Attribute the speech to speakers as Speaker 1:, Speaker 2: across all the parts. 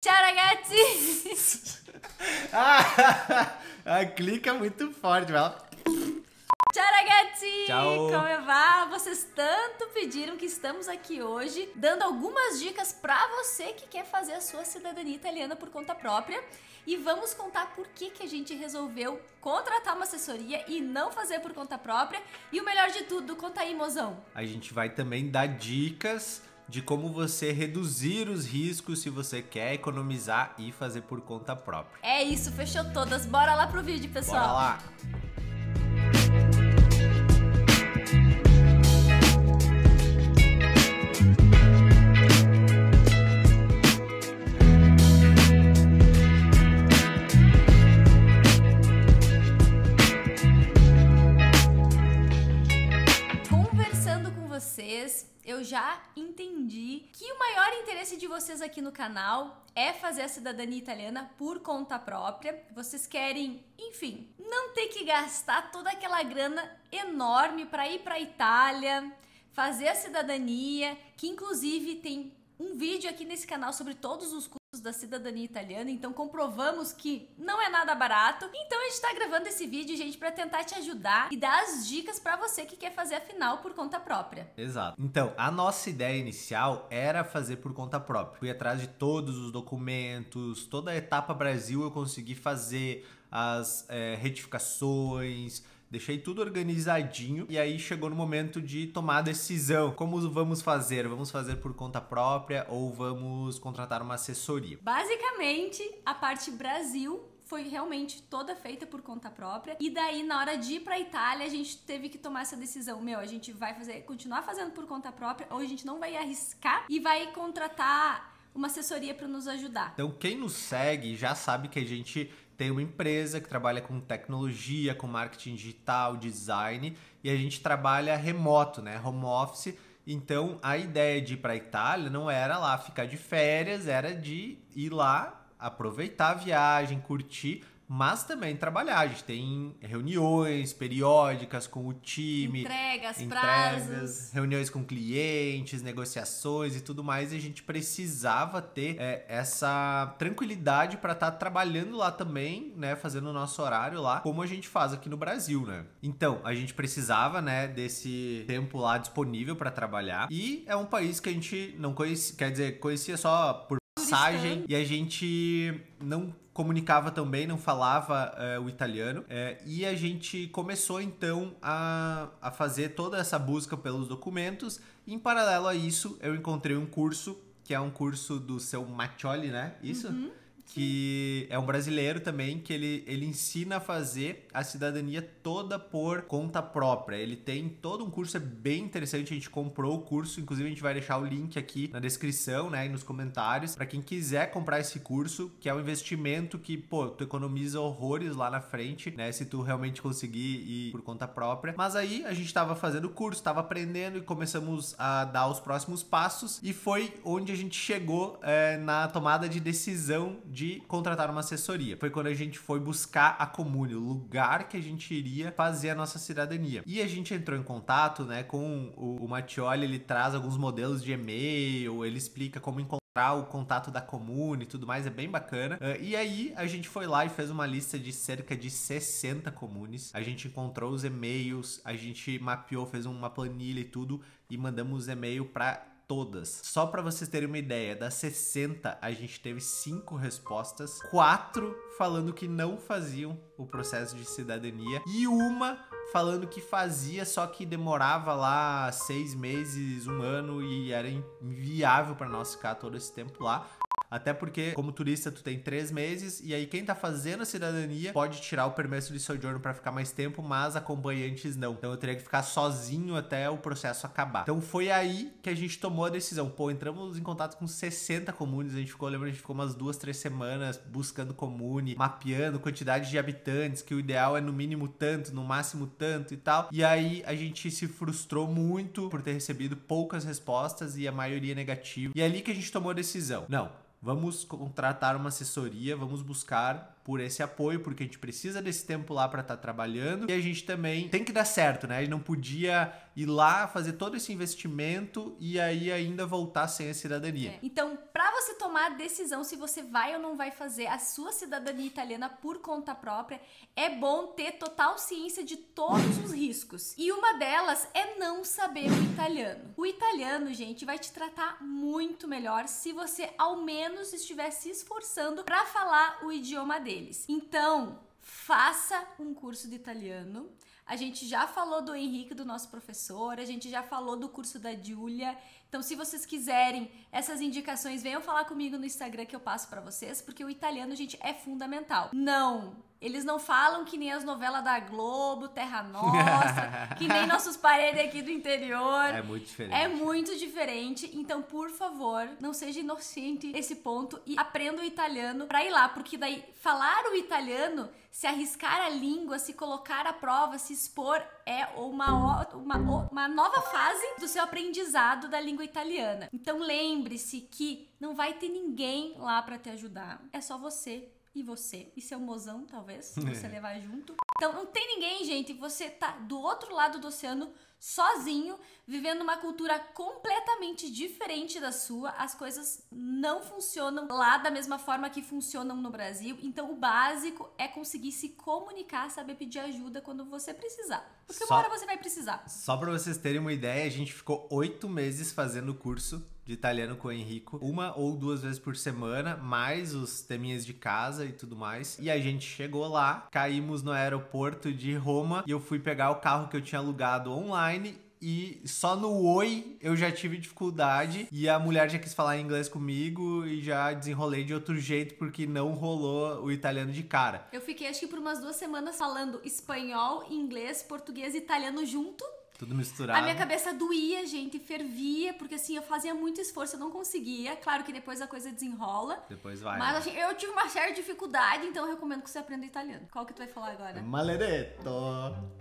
Speaker 1: Ciao ragazzi!
Speaker 2: ah, a clica muito forte, ela.
Speaker 1: Tchau, ragazzi! Tchau! Como é vai? Vocês tanto pediram que estamos aqui hoje dando algumas dicas para você que quer fazer a sua cidadania italiana por conta própria e vamos contar por que, que a gente resolveu contratar uma assessoria e não fazer por conta própria e o melhor de tudo, conta aí, mozão!
Speaker 2: A gente vai também dar dicas de como você reduzir os riscos se você quer economizar e fazer por conta própria.
Speaker 1: É isso, fechou todas. Bora lá pro vídeo, pessoal. Bora lá. vocês aqui no canal é fazer a cidadania italiana por conta própria. Vocês querem, enfim, não ter que gastar toda aquela grana enorme para ir para a Itália, fazer a cidadania, que inclusive tem um vídeo aqui nesse canal sobre todos os da cidadania italiana, então comprovamos que não é nada barato. Então a gente tá gravando esse vídeo, gente, para tentar te ajudar e dar as dicas para você que quer fazer a final por conta própria.
Speaker 2: Exato. Então, a nossa ideia inicial era fazer por conta própria. Fui atrás de todos os documentos, toda a etapa Brasil eu consegui fazer as é, retificações, Deixei tudo organizadinho e aí chegou no momento de tomar a decisão. Como vamos fazer? Vamos fazer por conta própria ou vamos contratar uma assessoria?
Speaker 1: Basicamente, a parte Brasil foi realmente toda feita por conta própria. E daí, na hora de ir para Itália, a gente teve que tomar essa decisão. Meu, a gente vai fazer, continuar fazendo por conta própria, ou a gente não vai arriscar e vai contratar uma assessoria para nos ajudar.
Speaker 2: Então, quem nos segue já sabe que a gente tem uma empresa que trabalha com tecnologia, com marketing digital, design, e a gente trabalha remoto, né? Home office. Então a ideia de ir para a Itália não era lá ficar de férias, era de ir lá, aproveitar a viagem, curtir, mas também trabalhar. A gente tem reuniões periódicas com o time, entregas, entregas prazos, reuniões com clientes, negociações e tudo mais. E a gente precisava ter é, essa tranquilidade para estar tá trabalhando lá também, né, fazendo o nosso horário lá, como a gente faz aqui no Brasil, né? Então a gente precisava, né, desse tempo lá disponível para trabalhar. E é um país que a gente não conhecia, quer dizer, conhecia só por passagem e a gente não comunicava também, não falava uh, o italiano. Uh, e a gente começou então a, a fazer toda essa busca pelos documentos. E, em paralelo a isso, eu encontrei um curso, que é um curso do seu Maccioli, né? Isso? Uhum que é um brasileiro também, que ele, ele ensina a fazer a cidadania toda por conta própria. Ele tem todo um curso, é bem interessante, a gente comprou o curso, inclusive a gente vai deixar o link aqui na descrição, né, e nos comentários, para quem quiser comprar esse curso, que é um investimento que, pô, tu economiza horrores lá na frente, né, se tu realmente conseguir ir por conta própria. Mas aí a gente tava fazendo o curso, tava aprendendo e começamos a dar os próximos passos e foi onde a gente chegou é, na tomada de decisão de contratar uma assessoria. Foi quando a gente foi buscar a comune, o lugar que a gente iria fazer a nossa cidadania. E a gente entrou em contato, né, com o, o Mattioli, ele traz alguns modelos de e-mail, ele explica como encontrar o contato da comune e tudo mais, é bem bacana. Uh, e aí a gente foi lá e fez uma lista de cerca de 60 comunes. A gente encontrou os e-mails, a gente mapeou, fez uma planilha e tudo e mandamos e-mail para todas. Só para vocês terem uma ideia, das 60 a gente teve 5 respostas, 4 falando que não faziam o processo de cidadania e uma falando que fazia, só que demorava lá seis meses, um ano e era inviável para nós ficar todo esse tempo lá. Até porque, como turista, tu tem três meses e aí quem tá fazendo a cidadania pode tirar o permesso de sojourno para ficar mais tempo, mas acompanhantes não. Então eu teria que ficar sozinho até o processo acabar. Então foi aí que a gente tomou a decisão. Pô, entramos em contato com 60 comunes, a gente ficou, lembra, a gente ficou umas duas, três semanas buscando comune, mapeando quantidade de habitantes, que o ideal é no mínimo tanto, no máximo tanto e tal. E aí a gente se frustrou muito por ter recebido poucas respostas e a maioria negativa. E é ali que a gente tomou a decisão. Não, vamos contratar uma assessoria, vamos buscar por esse apoio, porque a gente precisa desse tempo lá para estar tá trabalhando. E a gente também tem que dar certo, né? A gente não podia ir lá fazer todo esse investimento e aí ainda voltar sem a cidadania. É.
Speaker 1: Então, para você tomar a decisão se você vai ou não vai fazer a sua cidadania italiana por conta própria, é bom ter total ciência de todos os riscos. E uma delas é não saber o italiano. O italiano, gente, vai te tratar muito melhor se você ao menos estiver se esforçando para falar o idioma deles. Então, faça um curso de italiano. A gente já falou do Henrique, do nosso professor, a gente já falou do curso da Giulia. Então, se vocês quiserem essas indicações, venham falar comigo no Instagram que eu passo para vocês, porque o italiano, gente, é fundamental. Não eles não falam que nem as novelas da Globo, Terra Nossa, que nem nossos paredes aqui do interior. É muito diferente. É muito diferente. Então, por favor, não seja inocente esse ponto e aprenda o italiano para ir lá, porque daí falar o italiano, se arriscar a língua, se colocar à prova, se expor é uma, uma, uma nova fase do seu aprendizado da língua italiana. Então, lembre-se que não vai ter ninguém lá para te ajudar. É só você e você. E seu mozão, talvez, se você é. levar junto. Então não tem ninguém, gente. Você tá do outro lado do oceano sozinho, vivendo uma cultura completamente diferente da sua, as coisas não funcionam lá da mesma forma que funcionam no Brasil. Então, o básico é conseguir se comunicar, saber pedir ajuda quando você precisar. Porque só, uma hora você vai precisar.
Speaker 2: Só para vocês terem uma ideia, a gente ficou oito meses fazendo o curso de italiano com o Henrico, uma ou duas vezes por semana, mais os teminhas de casa e tudo mais. E a gente chegou lá, caímos no aeroporto de Roma e eu fui pegar o carro que eu tinha alugado online online e só no oi eu já tive dificuldade e a mulher já quis falar inglês comigo e já desenrolei de outro jeito porque não rolou o italiano de cara.
Speaker 1: Eu fiquei acho que por umas duas semanas falando espanhol, inglês, português e italiano junto
Speaker 2: tudo misturado. A minha cabeça
Speaker 1: doía, gente, fervia, porque assim, eu fazia muito esforço, eu não conseguia. Claro que depois a coisa desenrola.
Speaker 2: Depois vai. Mas né?
Speaker 1: assim, eu tive uma certa dificuldade, então eu recomendo que você aprenda italiano. Qual que tu vai falar agora?
Speaker 2: Maledetto.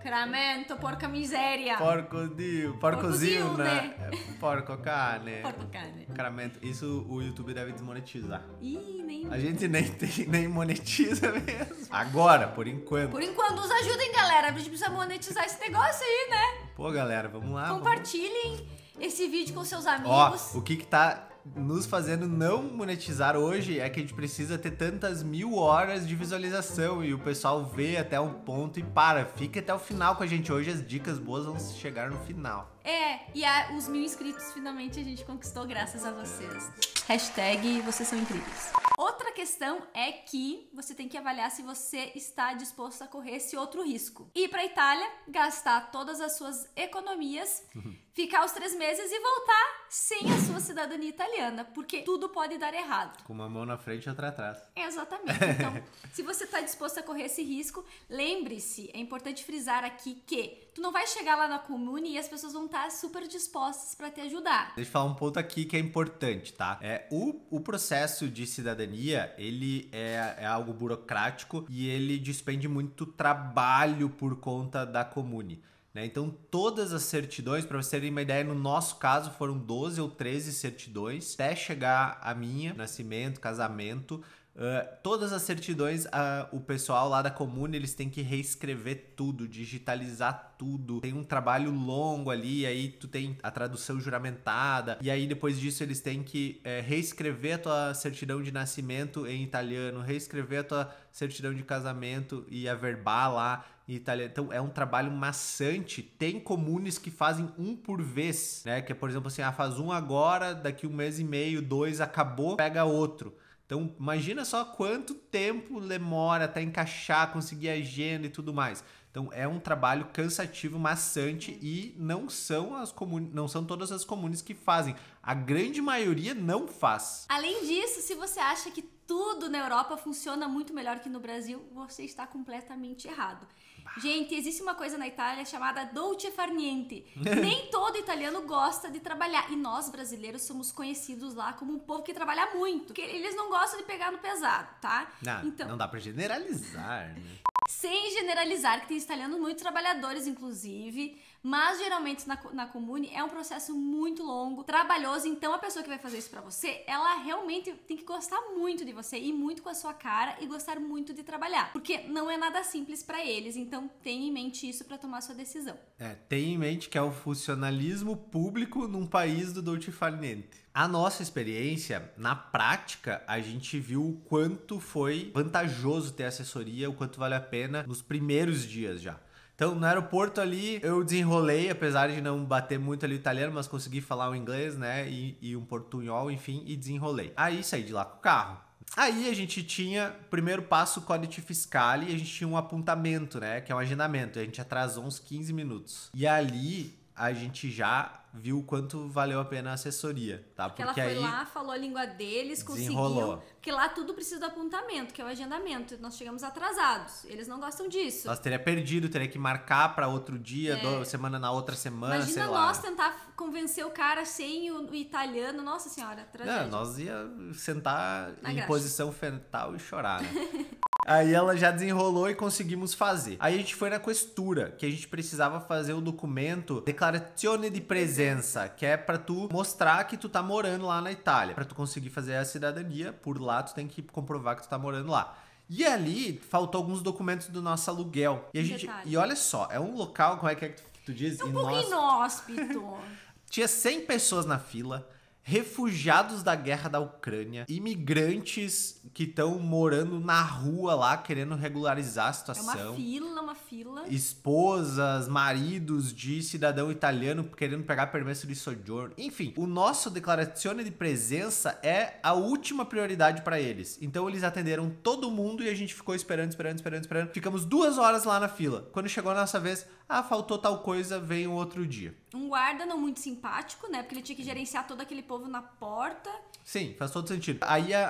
Speaker 1: Cramento, porca miséria.
Speaker 2: Porco dio, porcozinho Porco, né? né? É, porco cane. Porco cane. Cramento. Isso o YouTube deve desmonetizar.
Speaker 1: Ih, nem.
Speaker 2: A gente nem, tem, nem monetiza mesmo. Agora, por enquanto.
Speaker 1: Por enquanto, nos ajudem, galera. A gente precisa monetizar esse negócio aí, né?
Speaker 2: Pô, galera, vamos lá.
Speaker 1: Compartilhem vamos... esse vídeo com seus amigos.
Speaker 2: Ó, o que que tá nos fazendo não monetizar hoje é que a gente precisa ter tantas mil horas de visualização e o pessoal vê até um ponto e para. Fica até o final com a gente hoje, as dicas boas vão chegar no final.
Speaker 1: É, e a, os mil inscritos finalmente a gente conquistou graças a vocês. Hashtag vocês são incríveis. Outra questão é que você tem que avaliar se você está disposto a correr esse outro risco. Ir para Itália, gastar todas as suas economias, uhum. ficar os três meses e voltar sem a sua cidadania italiana, porque tudo pode dar errado.
Speaker 2: Com uma mão na frente e outra atrás.
Speaker 1: Exatamente. Então, se você está disposto a correr esse risco, lembre-se, é importante frisar aqui que tu não vai chegar lá na comune e as pessoas vão estar tá estar tá super dispostas para te ajudar.
Speaker 2: Deixa eu falar um ponto aqui que é importante, tá? É o, o processo de cidadania, ele é, é algo burocrático e ele despende muito trabalho por conta da comune. Né? Então, todas as certidões, para vocês terem uma ideia, no nosso caso foram 12 ou 13 certidões, até chegar a minha, nascimento, casamento, eh, todas as certidões, ah, o pessoal lá da comuna, eles têm que reescrever tudo, digitalizar tudo. Tem um trabalho longo ali, aí tu tem a tradução juramentada, e aí depois disso eles têm que eh, reescrever a tua certidão de nascimento em italiano, reescrever a tua certidão de casamento e averbar lá em italiano. Então é um trabalho maçante. Tem comunes que fazem um por vez, né? Que é, por exemplo, assim, ah, faz um agora, daqui um mês e meio, dois, acabou, pega outro. Então, imagina só quanto tempo demora até encaixar, conseguir agenda e tudo mais. Então, é um trabalho cansativo, maçante e não são, as comun... não são todas as comunes que fazem. A grande maioria não faz.
Speaker 1: Além disso, se você acha que tudo na Europa funciona muito melhor que no Brasil, você está completamente errado. Bah. Gente, existe uma coisa na Itália chamada dolce far niente. Nem todo italiano gosta de trabalhar. E nós brasileiros somos conhecidos lá como um povo que trabalha muito. eles não gostam de pegar no pesado, tá? Não, então... não
Speaker 2: dá para generalizar, né?
Speaker 1: Sem generalizar, que tem italianos muito trabalhadores, inclusive. Mas geralmente na, na comune é um processo muito longo, trabalhoso, então a pessoa que vai fazer isso para você, ela realmente tem que gostar muito de você, ir muito com a sua cara e gostar muito de trabalhar. Porque não é nada simples para eles, então tenha em mente isso para tomar sua decisão.
Speaker 2: É, tenha em mente que é o funcionalismo público num país do Dolce Farinente. A nossa experiência, na prática, a gente viu o quanto foi vantajoso ter assessoria, o quanto vale a pena nos primeiros dias já. Então, no aeroporto ali, eu desenrolei, apesar de não bater muito ali o italiano, mas consegui falar o inglês, né? E, e um portunhol, enfim, e desenrolei. Aí saí de lá com o carro. Aí a gente tinha, primeiro passo, o Código Fiscal e a gente tinha um apontamento, né? Que é um agendamento. A gente atrasou uns 15 minutos. E ali a gente já viu o quanto valeu a pena a assessoria, tá? Porque, porque ela foi lá,
Speaker 1: falou a língua deles, conseguiu. Porque lá tudo precisa do apontamento, que é o agendamento. Nós chegamos atrasados. Eles não gostam disso. Nós
Speaker 2: teria perdido, teria que marcar para outro dia, é. do, semana na outra semana, Imagina sei lá. nós
Speaker 1: tentar convencer o cara sem o, o italiano. Nossa senhora, tragédia. Não,
Speaker 2: nós ia sentar na em graxa. posição fetal e chorar, né? Aí ela já desenrolou e conseguimos fazer. Aí a gente foi na questura, que a gente precisava fazer o documento Declarazione di Presente presença, que é para tu mostrar que tu tá morando lá na Itália. Para tu conseguir fazer a cidadania, por lá tu tem que comprovar que tu tá morando lá. E ali faltou alguns documentos do nosso aluguel. E a gente, Detalhe. e olha só, é um local, como é que, é que tu, diz? É um pouco
Speaker 1: inóspito.
Speaker 2: Tinha 100 pessoas na fila refugiados da guerra da Ucrânia, imigrantes que estão morando na rua lá, querendo regularizar a situação. É uma
Speaker 1: fila, uma fila.
Speaker 2: Esposas, maridos de cidadão italiano querendo pegar permesso de sojourno. Enfim, o nosso declarazione de presença é a última prioridade para eles. Então eles atenderam todo mundo e a gente ficou esperando, esperando, esperando, esperando. Ficamos duas horas lá na fila. Quando chegou a nossa vez, ah, faltou tal coisa, vem o outro dia.
Speaker 1: Um guarda não muito simpático, né? Porque ele tinha que gerenciar todo aquele povo na porta.
Speaker 2: Sim, faz todo sentido. Aí a,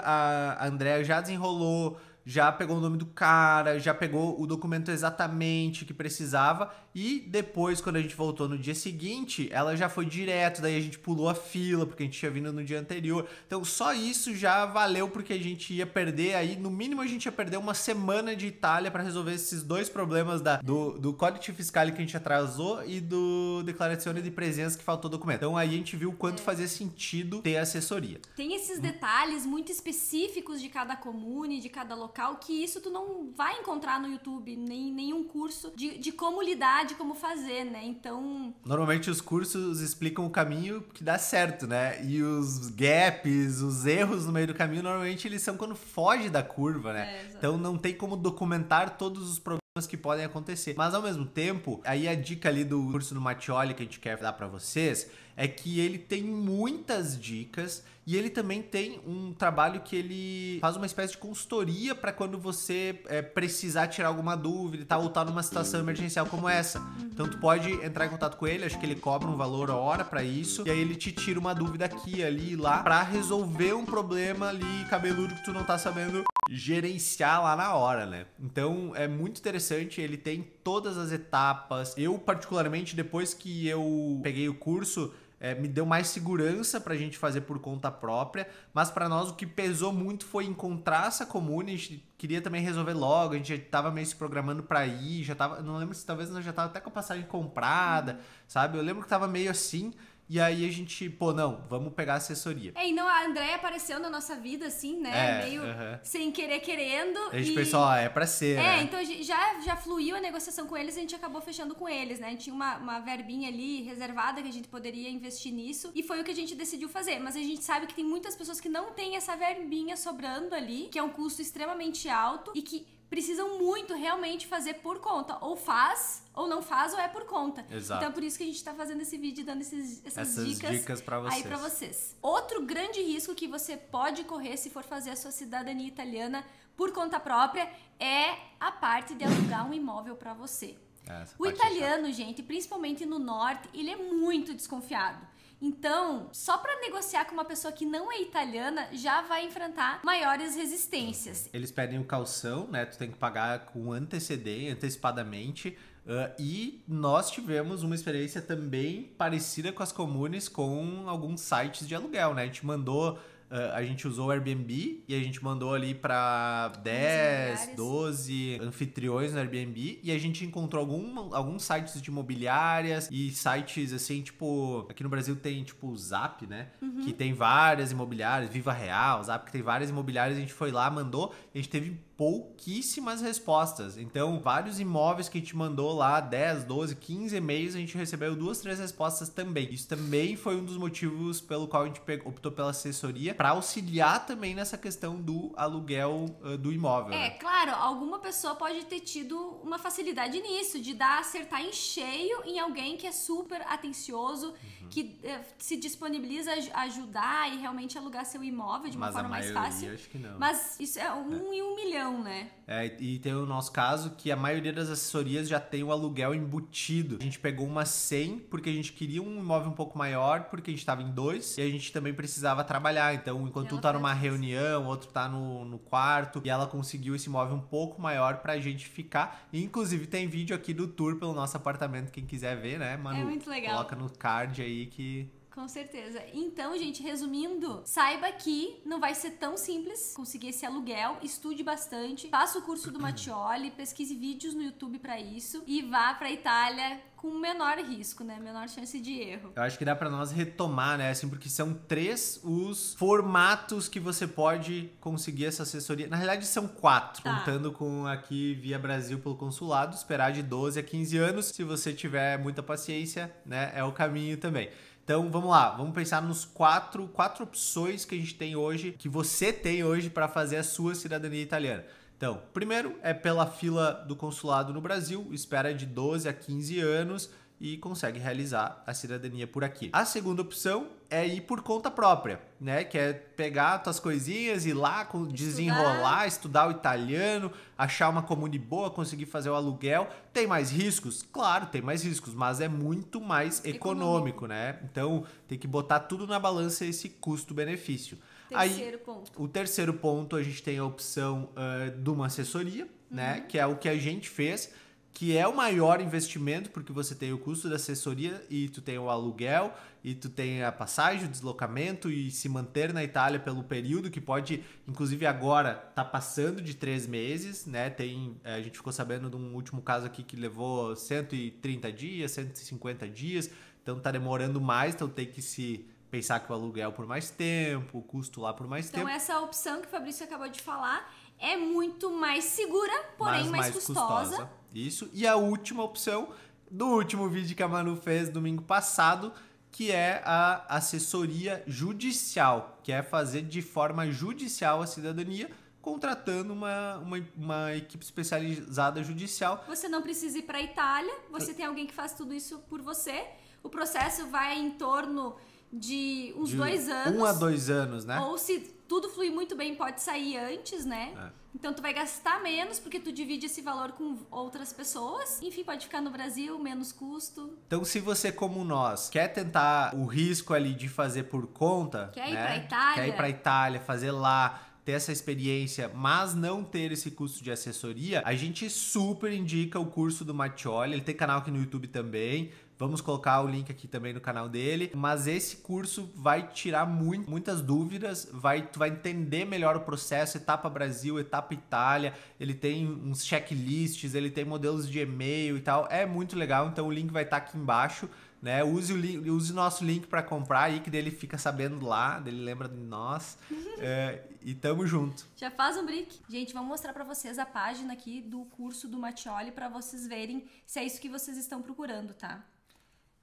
Speaker 2: a Andrea já desenrolou já pegou o nome do cara, já pegou o documento exatamente que precisava e depois quando a gente voltou no dia seguinte, ela já foi direto, daí a gente pulou a fila porque a gente tinha vindo no dia anterior. Então só isso já valeu porque a gente ia perder aí, no mínimo a gente ia perder uma semana de Itália para resolver esses dois problemas da do do Código Fiscal que a gente atrasou e do Declarazione de Presença que faltou documento. Então aí a gente viu o quanto é. fazia sentido ter assessoria.
Speaker 1: Tem esses hum. detalhes muito específicos de cada comune, de cada local local, que isso tu não vai encontrar no YouTube, nem nenhum curso de, de como lidar, de como fazer, né? Então.
Speaker 2: Normalmente os cursos explicam o caminho que dá certo, né? E os gaps, os erros no meio do caminho, normalmente eles são quando foge da curva, né? É, então não tem como documentar todos os problemas que podem acontecer. Mas ao mesmo tempo, aí a dica ali do curso do Matioli que a gente quer dar para vocês é que ele tem muitas dicas e ele também tem um trabalho que ele faz uma espécie de consultoria para quando você é, precisar tirar alguma dúvida e tal, ou tá numa situação emergencial como essa. Então tu pode entrar em contato com ele, acho que ele cobra um valor a hora para isso, e aí ele te tira uma dúvida aqui, ali, e lá, para resolver um problema ali cabeludo que tu não tá sabendo gerenciar lá na hora, né? Então é muito interessante, ele tem todas as etapas. Eu particularmente depois que eu peguei o curso, é, me deu mais segurança para a gente fazer por conta própria, mas para nós o que pesou muito foi encontrar essa comune, a gente queria também resolver logo, a gente já tava meio se programando para ir, já tava, não lembro se talvez nós já tava até com a passagem comprada, sabe? Eu lembro que tava meio assim, e aí a gente, pô, não, vamos pegar a assessoria.
Speaker 1: É, e não, a Andréia apareceu na nossa vida, assim, né? É, Meio sem querer, querendo. A gente e... pensou, ah, é
Speaker 2: pra ser. É, né? então
Speaker 1: já, já fluiu a negociação com eles e a gente acabou fechando com eles, né? A gente tinha uma, uma verbinha ali reservada que a gente poderia investir nisso. E foi o que a gente decidiu fazer. Mas a gente sabe que tem muitas pessoas que não têm essa verbinha sobrando ali, que é um custo extremamente alto e que precisam muito realmente fazer por conta. Ou faz, ou não faz, ou é por conta. Exato. Então, é por isso que a gente está fazendo esse vídeo, dando esses, essas, essas dicas, dicas pra vocês. aí para vocês. Outro grande risco que você pode correr se for fazer a sua cidadania italiana por conta própria é a parte de alugar um imóvel para você. Essa o é italiano, gente, principalmente no norte, ele é muito desconfiado. Então, só para negociar com uma pessoa que não é italiana, já vai enfrentar maiores resistências.
Speaker 2: Eles pedem o calção, né? Tu tem que pagar com antecedência, antecipadamente. Uh, e nós tivemos uma experiência também parecida com as comunes com alguns sites de aluguel, né? A gente mandou Uh, a gente usou o Airbnb e a gente mandou ali para 10, 12 anfitriões no Airbnb e a gente encontrou algum, alguns sites de imobiliárias e sites assim, tipo, aqui no Brasil tem tipo o Zap, né? Uhum. Que tem várias imobiliárias, Viva Real, Zap, que tem várias imobiliárias, a gente foi lá, mandou, a gente teve pouquíssimas respostas. Então, vários imóveis que a gente mandou lá, 10, 12, 15 e-mails, a gente recebeu duas, três respostas também. Isso também foi um dos motivos pelo qual a gente optou pela assessoria para auxiliar também nessa questão do aluguel uh, do imóvel. É, né?
Speaker 1: claro, alguma pessoa pode ter tido uma facilidade nisso, de dar acertar em cheio em alguém que é super atencioso, uhum. que uh, se disponibiliza a ajudar e realmente alugar seu imóvel de uma Mas forma mais fácil. Mas isso é um é. em um milhão padrão, né?
Speaker 2: É, e tem o nosso caso que a maioria das assessorias já tem o aluguel embutido. A gente pegou uma 100 porque a gente queria um imóvel um pouco maior, porque a gente estava em dois e a gente também precisava trabalhar. Então, enquanto um tá numa reunião, outro tá no, no quarto, e ela conseguiu esse imóvel um pouco maior pra gente ficar. inclusive, tem vídeo aqui do tour pelo nosso apartamento, quem quiser ver, né, Manu? É muito legal. Coloca no card aí que
Speaker 1: com certeza. Então, gente, resumindo, saiba que não vai ser tão simples conseguir esse aluguel, estude bastante, faça o curso do Mattioli, pesquise vídeos no YouTube para isso e vá para Itália com menor risco, né? Menor chance de erro.
Speaker 2: Eu acho que dá para nós retomar, né? Assim, porque são três os formatos que você pode conseguir essa assessoria. Na realidade, são quatro, tá. contando com aqui via Brasil pelo consulado, esperar de 12 a 15 anos. Se você tiver muita paciência, né? É o caminho também. Então vamos lá, vamos pensar nos quatro, quatro opções que a gente tem hoje, que você tem hoje para fazer a sua cidadania italiana. Então, primeiro é pela fila do consulado no Brasil, espera de 12 a 15 anos e consegue realizar a cidadania por aqui. A segunda opção é ir por conta própria, né? Que é pegar tuas coisinhas e lá desenrolar, estudar o italiano, achar uma comune boa, conseguir fazer o aluguel. Tem mais riscos? Claro, tem mais riscos, mas é muito mais econômico, econômico. né? Então tem que botar tudo na balança esse custo-benefício. Terceiro Aí, ponto. O terceiro ponto a gente tem a opção uh, de uma assessoria, né? uhum. né? Que é o que a gente fez que é o maior investimento, porque você tem o custo da assessoria e tu tem o aluguel e tu tem a passagem, o deslocamento e se manter na Itália pelo período que pode, inclusive agora, tá passando de três meses, né? Tem, é, a gente ficou sabendo de um último caso aqui que levou 130 dias, 150 dias, então tá demorando mais, então tem que se pensar que o aluguel por mais tempo, o custo lá por mais então, tempo. Então
Speaker 1: essa opção que o Fabrício acabou de falar é muito mais segura, porém mais, mais custosa. custosa
Speaker 2: isso. E a última opção do último vídeo que a Manu fez domingo passado, que é a assessoria judicial, que é fazer de forma judicial a cidadania contratando uma, uma, uma, equipe especializada judicial.
Speaker 1: Você não precisa ir para a Itália, você tem alguém que faz tudo isso por você. O processo vai em torno de uns de dois anos. Um a dois
Speaker 2: anos, né? Ou
Speaker 1: se tudo fluir muito bem, pode sair antes, né? É. Então tu vai gastar menos porque tu divide esse valor com outras pessoas. Enfim, pode ficar no Brasil, menos custo.
Speaker 2: Então, se você, como nós, quer tentar o risco ali de fazer por conta. Quer né? ir pra Itália? Quer ir pra Itália, fazer lá, ter essa experiência, mas não ter esse custo de assessoria, a gente super indica o curso do Mattioli. Ele tem canal aqui no YouTube também. Vamos colocar o link aqui também no canal dele. Mas esse curso vai tirar muito, muitas dúvidas, vai, tu vai entender melhor o processo, etapa Brasil, etapa Itália. Ele tem uns checklists, ele tem modelos de e-mail e tal. É muito legal, então o link vai estar tá aqui embaixo. Né? Use o, link, use o nosso link para comprar aí, que dele fica sabendo lá, dele lembra de nós. é, e tamo junto.
Speaker 1: Já faz um brick. Gente, vamos mostrar para vocês a página aqui do curso do Matioli para vocês verem se é isso que vocês estão procurando, tá?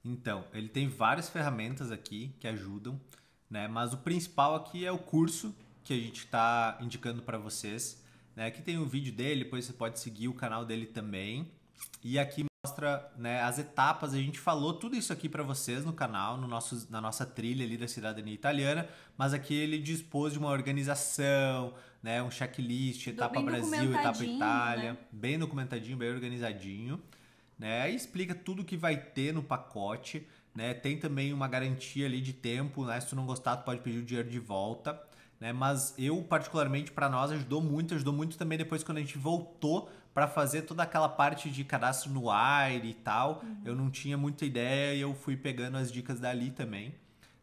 Speaker 2: Então, ele tem várias ferramentas aqui que ajudam, né? Mas o principal aqui é o curso que a gente está indicando para vocês. Né? Aqui tem o um vídeo dele, depois você pode seguir o canal dele também. E aqui mostra né, as etapas. A gente falou tudo isso aqui para vocês no canal, no nosso, na nossa trilha ali da cidadania italiana, mas aqui ele dispôs de uma organização, né, um checklist, etapa Brasil, etapa Itália, né? bem documentadinho, bem organizadinho né? Aí explica tudo que vai ter no pacote, né? Tem também uma garantia ali de tempo, né? Se tu não gostar, tu pode pedir o dinheiro de volta. Né? Mas eu, particularmente, para nós ajudou muito, ajudou muito também depois quando a gente voltou para fazer toda aquela parte de cadastro no air e tal. Uhum. Eu não tinha muita ideia e eu fui pegando as dicas dali também.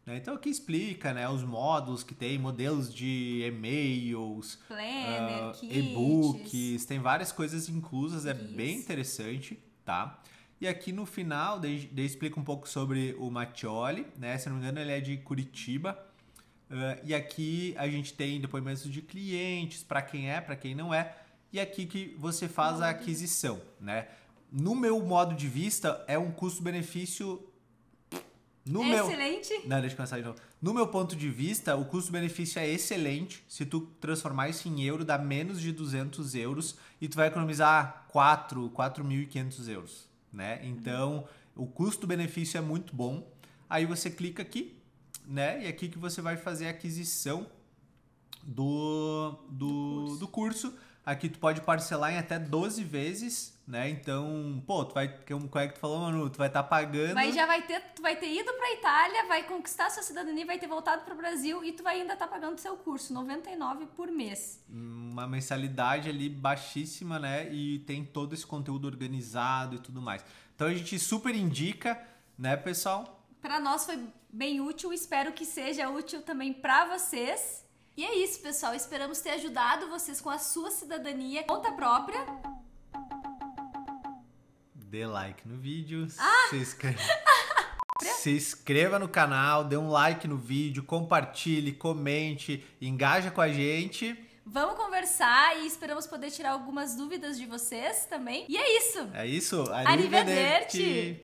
Speaker 2: Né? Então aqui explica né, os módulos que tem, modelos de e-mails, uh, e-books, tem várias coisas inclusas, é Isso. bem interessante tá? E aqui no final, daí, daí explica um pouco sobre o Mattioli, né? Se não me engano, ele é de Curitiba. Uh, e aqui a gente tem depoimentos de clientes, para quem é, para quem não é, e aqui que você faz a aquisição, né? No meu modo de vista, é um custo-benefício no é excelente. Meu... Não, deixa eu começar de novo. No meu ponto de vista, o custo-benefício é excelente. Se tu transformar isso em euro, dá menos de 200 euros e tu vai economizar 4, 4.500 euros, né? Então, o custo-benefício é muito bom. Aí você clica aqui, né? E aqui que você vai fazer a aquisição do, do, do curso. Do curso Aqui tu pode parcelar em até 12 vezes, né? Então, pô, tu vai. É como é que tu falou, Manu? Tu vai estar tá pagando. Mas já
Speaker 1: vai ter, tu vai ter ido pra Itália, vai conquistar sua cidadania, vai ter voltado pro Brasil e tu vai ainda estar tá pagando seu curso, 99 por mês.
Speaker 2: Uma mensalidade ali baixíssima, né? E tem todo esse conteúdo organizado e tudo mais. Então a gente super indica, né, pessoal?
Speaker 1: Para nós foi bem útil, espero que seja útil também para vocês. E é isso, pessoal. Esperamos ter ajudado vocês com a sua cidadania conta própria.
Speaker 2: Dê like no vídeo, ah! se inscreva. se inscreva no canal, dê um like no vídeo, compartilhe, comente, engaja com a gente.
Speaker 1: Vamos conversar e esperamos poder tirar algumas dúvidas de vocês também. E é isso. É
Speaker 2: isso. Arrivederci. Arrivederci.